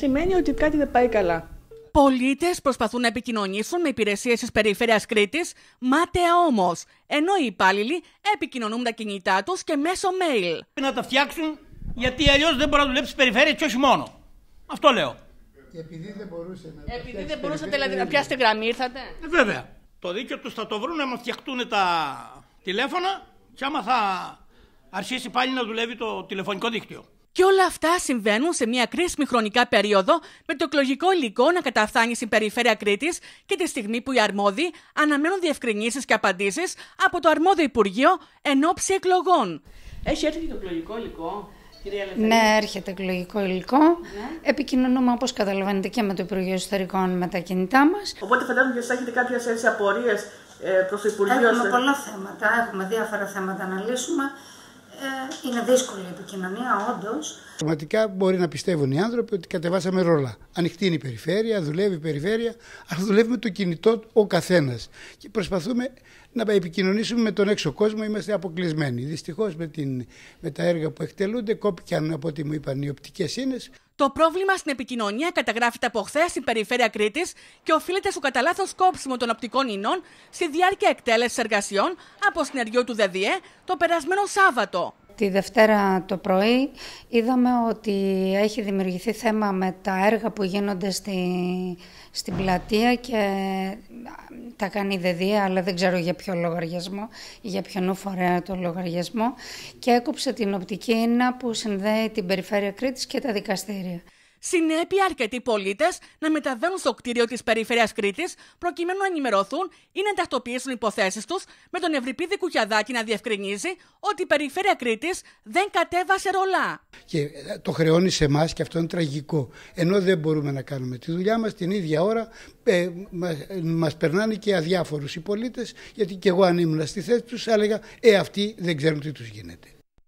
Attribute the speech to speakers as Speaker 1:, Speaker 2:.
Speaker 1: σημαίνει ότι κάτι δεν πάει καλά. Πολίτες προσπαθούν να επικοινωνήσουν με υπηρεσίες της περιφέρειας Κρήτης, μάταια όμως. Ενώ οι υπάλληλοι επικοινωνούν τα κινητά τους και μέσω mail. Πρέπει να τα φτιάξουν γιατί αλλιώς δεν μπορεί να δουλέψει η περιφέρεια και όχι μόνο. Αυτό λέω.
Speaker 2: Και επειδή δεν μπορούσε
Speaker 1: να μπορούσατε δηλαδή να πιάσετε γραμμή, ήρθατε.
Speaker 2: Ε, βέβαια. Το δίκιο του θα το βρουν άμα φτιαχτούν τα τηλέφωνα και άμα θα αρχίσει πάλι να δουλεύει το τηλεφωνικό δίκτυο.
Speaker 1: Και όλα αυτά συμβαίνουν σε μια κρίσιμη χρονικά περίοδο, με το εκλογικό υλικό να καταφθάνει στην περιφέρεια Κρήτης και τη στιγμή που οι αρμόδιοι αναμένουν διευκρινήσεις και απαντήσεις από το αρμόδιο Υπουργείο εν ώψη
Speaker 3: εκλογών.
Speaker 1: Έχει έρθει το εκλογικό υλικό. Κυρία ναι,
Speaker 3: έρχεται εκλογικό υλικό. Ναι. Επικοινωνούμε όπως καταλαβαίνετε και με το Υπουργείο Ιστορικών με τα κινητά μας. Οπότε φαντάζομαι ότι έχετε κάποιες απορίες ε, προς το Υπουργείο. Έχουμε πολλά θέματα, έχουμε διάφορα θέματα να λύσουμε. Ε, είναι δύσκολη η επικοινωνία, όντως.
Speaker 2: Πραγματικά μπορεί να πιστεύουν οι άνθρωποι ότι κατεβάσαμε ρόλα. Ανοιχτή είναι η περιφέρεια, δουλεύει η περιφέρεια, αλλά δουλεύει το κινητό ο καθένας. Και προσπαθούμε να επικοινωνήσουμε με τον έξω κόσμο, είμαστε αποκλεισμένοι. Δυστυχώς με, με τα έργα που εκτελούνται κόπηκαν από ό,τι μου είπαν οι οπτικές ίνε.
Speaker 1: Το πρόβλημα στην επικοινωνία καταγράφεται από χθες στην περιφέρεια Κρήτης και οφείλεται στο κατά λάθος κόψιμο των οπτικών ινών στη διάρκεια εκτέλεσης εργασιών από συνεργείο του ΔΔΕ το περασμένο Σάββατο.
Speaker 3: Τη Δευτέρα το πρωί είδαμε ότι έχει δημιουργηθεί θέμα με τα έργα που γίνονται στη, στην πλατεία και τα κάνει η ΔΕΔΙΑ, αλλά δεν ξέρω για ποιο λογαριασμό, για ποιον φορέα το λογαριασμό και έκοψε την οπτική ίνα που συνδέει την Περιφέρεια Κρήτης και τα δικαστήρια.
Speaker 1: Συνέπεια, αρκετοί πολίτες να μεταβαίνουν στο κτίριο της Περιφέρειας Κρήτης προκειμένου να ενημερωθούν ή να τακτοποιήσουν υποθέσεις τους, με τον Ευρυπίδη Κουκιαδάκη να διευκρινίζει ότι η Περιφέρεια Κρήτης δεν κατέβασε ρολά.
Speaker 2: Και ε, το χρεώνει σε εμάς και αυτό είναι τραγικό. Ενώ δεν μπορούμε να κάνουμε τη δουλειά μας την ίδια ώρα, ε, μα περνάνε και αδιάφορους οι πολίτες, γιατί και εγώ αν ήμουν στη θέση τους, έλεγα Ε, αυτοί δεν ξέρουν τι τους γίνεται.